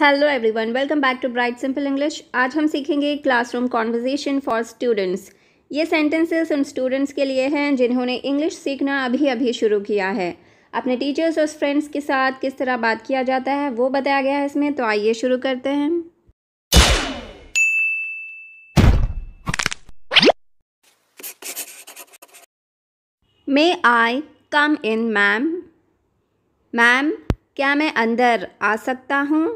Hello everyone welcome back to Bright Simple English आज हम सीखेंगे क्लासरूम कॉन्वर्जेशन फॉर स्टूडेंट्स ये सेंटेंसेस उन स्टूडेंट्स के लिए हैं जिन्होंने इंग्लिश सीखना अभी अभी शुरू किया है अपने टीचर्स और फ्रेंड्स के साथ किस तरह बात किया जाता है वो बताया गया है इसमें तो आइए शुरू करते हैं मे आई कम इन मैम मैम क्या मैं अंदर आ सकता हूँ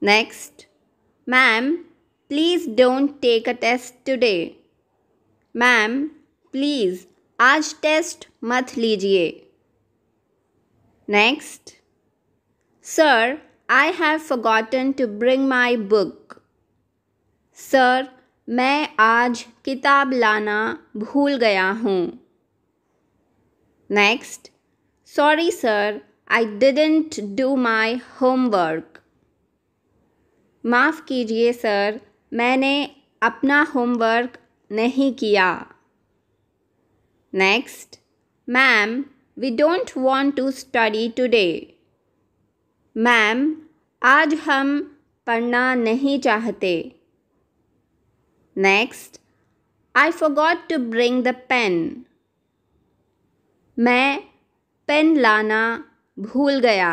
Next, ma'am, please don't take a test today. Ma'am, please, aaj test mat lijiye. Next, sir, I have forgotten to bring my book. Sir, मैं आज किताब लाना gaya गया Next, sorry, sir, I didn't do my homework. माफ़ कीजिए sir मैंने अपना homework नहीं किया next ma'am we don't want to study today ma'am आज हम पढ़ना नहीं चाहते next I forgot to bring the pen मैं पेन लाना भूल गया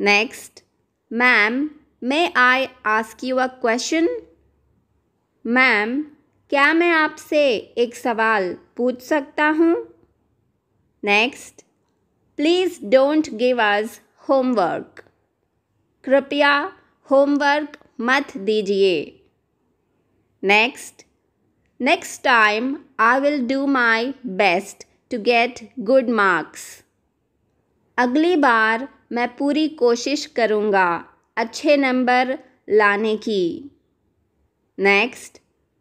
next ma'am may I ask you a question ma'am क्या मैं आपसे एक सवाल पूछ सकता हूँ next please don't give us homework कृपया होमवर्क मत दीजिए next next time I will do my best to get good marks अगली बार मैं पूरी कोशिश करूँगा अच्छे नंबर लाने की next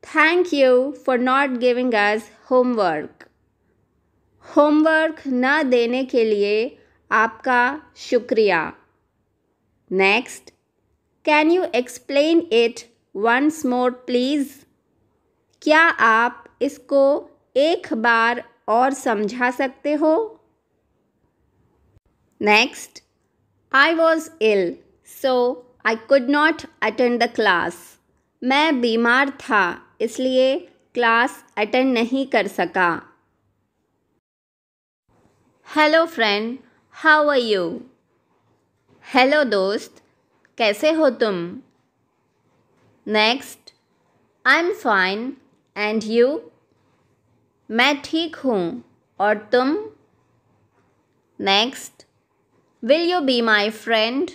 thank you for not giving us homework homework न देने के लिए आपका शुक्रिया next can you explain it once more please क्या आप इसको एक बार और समझा सकते हो next I was ill so I could not attend the class मैं बीमार था इसलिए क्लास अटेंड नहीं कर सका hello friend how are you hello दोस्त कैसे हो तुम next I am fine and you मैं ठीक हूँ और तुम next will you be my friend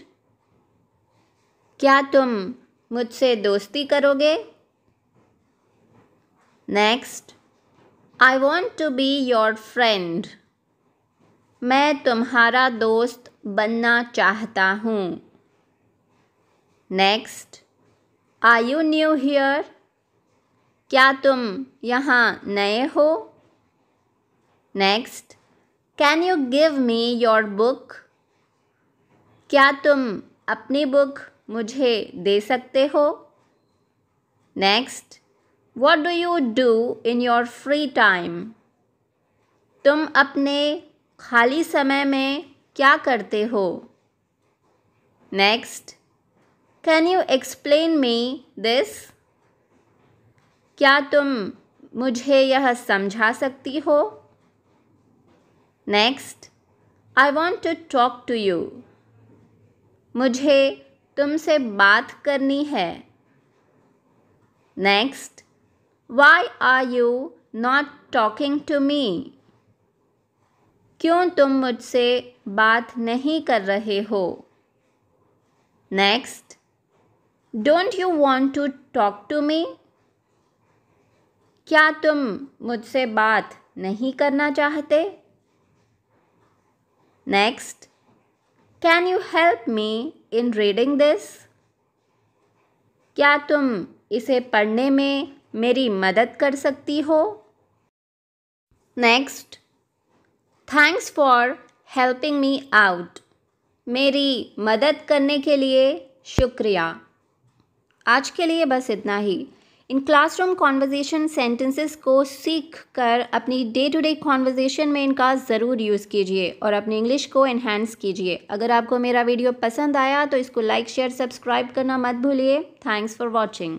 क्या तुम मुझसे दोस्ती करोगे next I want to be your friend मैं तुम्हारा दोस्त बनना चाहता हूँ next I you new here क्या तुम यहाँ नए हो next can you give me your book क्या तुम अपनी बुक मुझे दे सकते हो next what do you do in your free time तुम अपने खाली समय में क्या करते हो next can you explain me this क्या तुम मुझे यह समझा सकती हो next I want to talk to you मुझे तुमसे बात करनी है next why are you not talking to me क्यों तुम मुझसे बात नहीं कर रहे हो next don't you want to talk to me क्या तुम मुझसे बात नहीं करना चाहते next can you help me in reading this क्या तुम इसे पढ़ने में मेरी मदद कर सकती हो next thanks for helping me out मेरी मदद करने के लिए शुक्रिया आज के लिए बस इतना ही इन क्लासरूम कॉन्वर्जेसन सेंटेंसेस को सीख कर अपनी डे टू डे कॉन्वर्जेसन में इनका ज़रूर यूज़ कीजिए और अपनी इंग्लिश को इन्हेंस कीजिए अगर आपको मेरा वीडियो पसंद आया तो इसको लाइक शेयर सब्सक्राइब करना मत भूलिए थैंक्स फॉर वॉचिंग